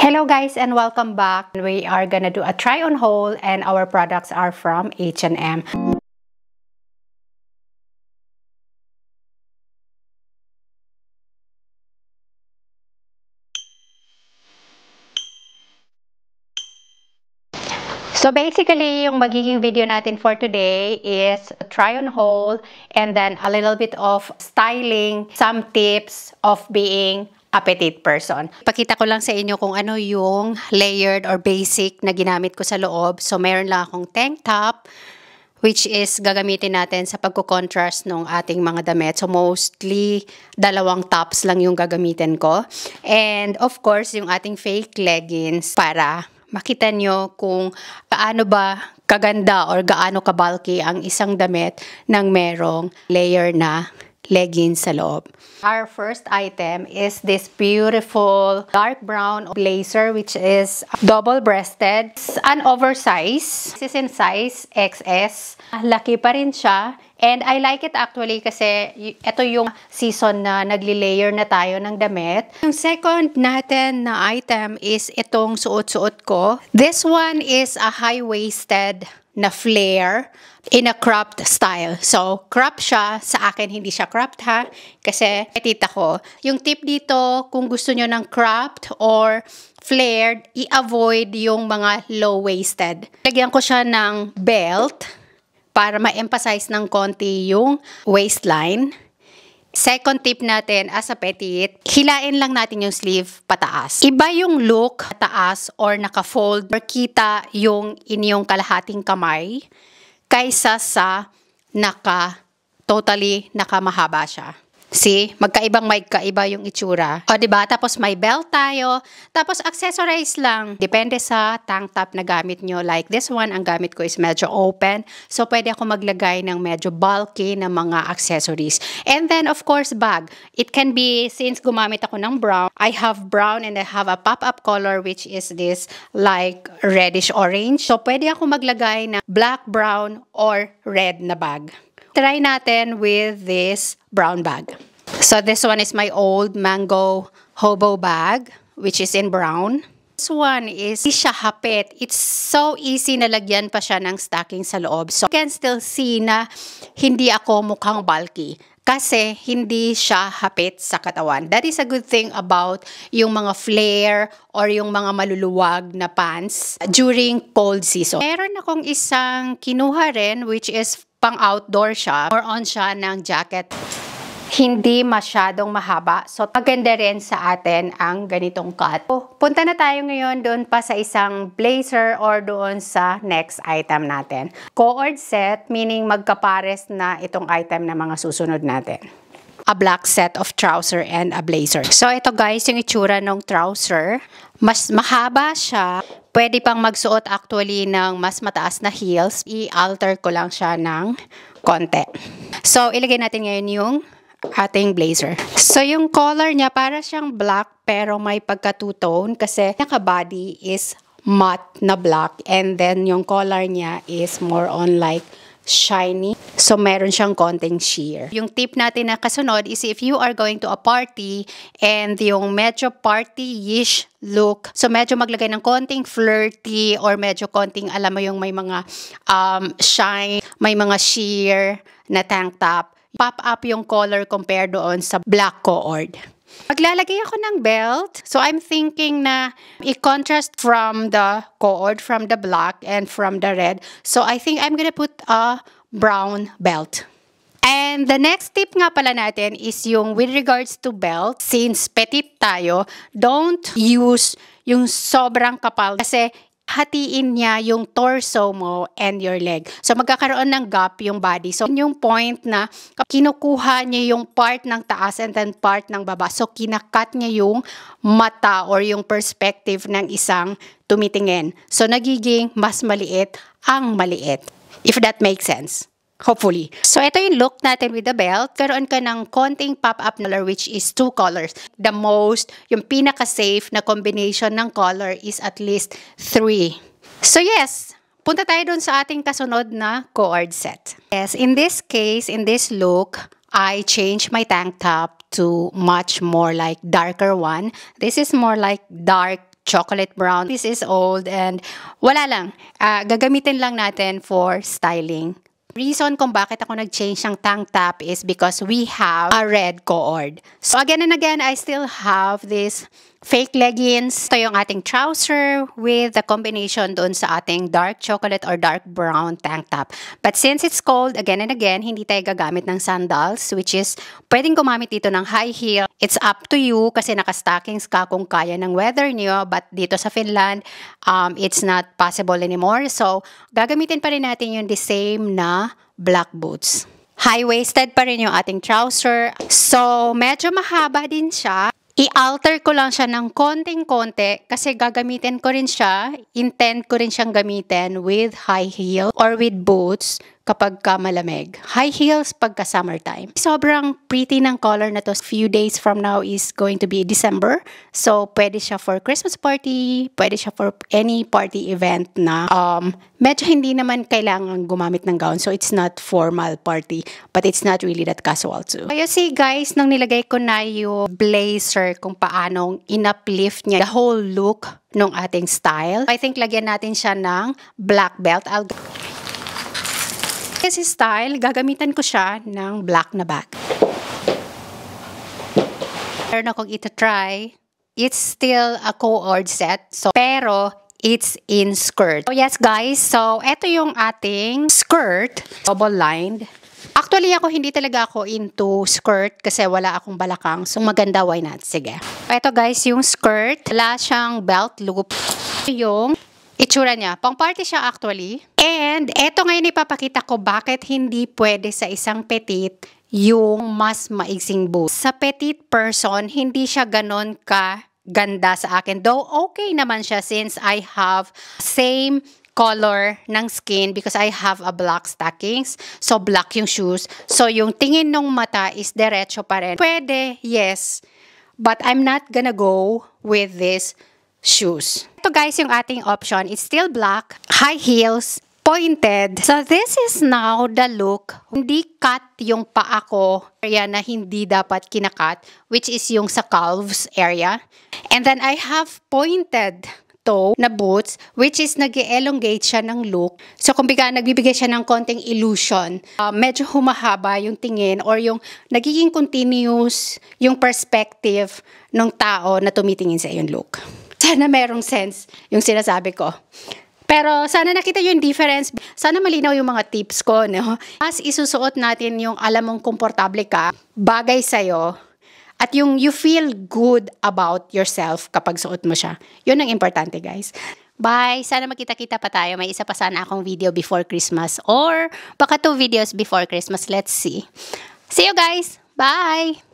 Hello guys and welcome back. We are gonna do a try on haul and our products are from H&M. So basically, yung magiging video natin for today is try on haul and then a little bit of styling, some tips of being appetite person. Pakita ko lang sa inyo kung ano yung layered or basic na ginamit ko sa loob. So, meron lang akong tank top, which is gagamitin natin sa pagko-contrast ng ating mga damit. So mostly, dalawang tops lang yung gagamitin ko. And of course, yung ating fake leggings para makita nyo kung paano ba kaganda or gaano kabalki ang isang damit ng merong layer na leggings sa loob. Our first item is this beautiful dark brown blazer which is double-breasted. It's an oversize. This is in size XS. Laki pa rin siya. And I like it actually kasi ito yung season na nagli-layer na tayo ng damit. Yung second natin na item is itong suot-suot ko. This one is a high-waisted na flare in a cropped style. So, crop siya. Sa akin, hindi siya cropped ha. Kasi, tita ko. Yung tip dito, kung gusto nyo ng cropped or flared, i-avoid yung mga low-waisted. Lagyan ko siya ng belt para ma-emphasize ng konti yung waistline. Second tip natin as a petite, hilain lang natin yung sleeve pataas. Iba yung look pataas or naka-fold or kita yung inyong kalahating kamay kaysa sa naka totally nakamahaba siya. See, magkaibang may kaiba yung itsura. O, ba Tapos may belt tayo. Tapos accessorize lang. Depende sa tank top na gamit nyo. Like this one, ang gamit ko is medyo open. So, pwede ako maglagay ng medyo bulky na mga accessories. And then, of course, bag. It can be, since gumamit ako ng brown, I have brown and I have a pop-up color which is this like reddish orange. So, pwede ako maglagay ng black, brown, or red na bag. Try natin with this brown bag. So this one is my old mango hobo bag, which is in brown. This one is di siya hapit. It's so easy na lagyan pa siya ng stacking sa loob. So you can still see na hindi ako mukhang bulky kasi hindi siya hapit sa katawan. That is a good thing about yung mga flare or yung mga maluluwag na pants during cold season. Meron akong isang kinuha rin which is pang outdoor siya. More on siya ng jacket hindi masyadong mahaba. So, maganda rin sa atin ang ganitong cut. So, punta na tayo ngayon doon pa sa isang blazer or doon sa next item natin. co set, meaning magkapares na itong item na mga susunod natin a black set of trouser and a blazer. So, ito guys, yung itsura ng trouser. Mas mahaba siya. Pwede pang magsuot actually ng mas mataas na heels. I-alter ko lang siya ng konti. So, ilagay natin ngayon yung ating blazer. So, yung color niya, para siyang black pero may pagka-two-tone kasi yung body is matte na black and then yung color niya is more on like shiny. So, meron siyang konting sheer. Yung tip natin na kasunod is if you are going to a party and yung medyo party-ish look, so medyo maglagay ng konting flirty or medyo konting alam mo yung may mga um, shine, may mga sheer na tank top, pop up yung color compare doon sa black coord. Maglalagay ako ng belt. So I'm thinking na i-contrast from the coord, from the black, and from the red. So I think I'm gonna put a brown belt. And the next tip nga pala natin is yung with regards to belt, since petit tayo, don't use yung sobrang kapal kasi hatiin niya yung torso mo and your leg. So magkakaroon ng gap yung body. So yung point na kinukuha niya yung part ng taas and then part ng baba. So kinakat niya yung mata or yung perspective ng isang tumitingin. So nagiging mas maliit ang maliit. If that makes sense. Hopefully. So, ito yung look natin with the belt. Karoon ka ng konting pop-up color which is two colors. The most, yung pinaka-safe na combination ng color is at least three. So, yes. Punta tayo dun sa ating kasunod na cord set. Yes, in this case, in this look, I changed my tank top to much more like darker one. This is more like dark chocolate brown. This is old and wala lang. Uh, gagamitin lang natin for styling. Reason kung bakit ako nag-change ng tank top is because we have a red cord. So again and again, I still have this fake leggings. Ito yung ating trouser with the combination doon sa ating dark chocolate or dark brown tank top. But since it's cold, again and again, hindi tayo gagamit ng sandals which is pwedeng gumamit dito ng high heel. It's up to you kasi naka-stockings ka kung kaya ng weather niyo. But dito sa Finland, um, it's not possible anymore. So, gagamitin pa rin natin yung the same na black boots. High-waisted pa rin yung ating trouser. So, medyo mahaba din siya. I-alter ko lang siya ng konting-konti kasi gagamitin ko rin siya, intend ko rin siyang gamitin with high heel or with boots kapag ka malamig. High heels pagka summertime. Sobrang pretty ng color na to. Few days from now is going to be December. So, pwede siya for Christmas party, pwede siya for any party event na um, medyo hindi naman kailangan gumamit ng gown. So, it's not formal party, but it's not really that casual too. Kaya see guys, nang nilagay ko na yung blazer kung paanong in-uplift niya the whole look nung ating style. I think lagyan natin siya ng black belt. I'll kasi style, gagamitan ko siya ng black na bag. Meron akong ito-try. It's still a co-ord set. So, pero, it's in skirt. So, yes guys. So, ito yung ating skirt. Double lined. Actually, ako hindi talaga ako into skirt kasi wala akong balakang. So, maganda, why not? Sige. Ito guys, yung skirt. Wala siyang belt loop. Ito Yung itsura niya. Pang party siya actually. And eto ngayon ipapakita ko bakit hindi pwede sa isang petite yung mas maigsing boobs. Sa petite person, hindi siya ganon ka ganda sa akin. Though okay naman siya since I have same color ng skin because I have a black stockings. So, black yung shoes. So, yung tingin ng mata is derecho pa rin. Pwede, yes. But I'm not gonna go with this shoes. Ito guys, yung ating option. It's still black, high heels, pointed. So this is now the look. Hindi cut yung paa ko area na hindi dapat kinakat, which is yung sa calves area. And then I have pointed toe na boots, which is nag elongate siya ng look. So, kumbaga, nagbibigay siya ng konting illusion. Uh, medyo humahaba yung tingin or yung nagiging continuous yung perspective ng tao na tumitingin sa iyong look. Sana merong sense yung sinasabi ko. Pero sana nakita yung difference. Sana malinaw yung mga tips ko. No? Mas isusuot natin yung alam mong komportable ka, bagay sa'yo, at yung you feel good about yourself kapag suot mo siya. Yun ang importante, guys. Bye! Sana magkita-kita pa tayo. May isa pa sana akong video before Christmas or baka two videos before Christmas. Let's see. See you guys! Bye!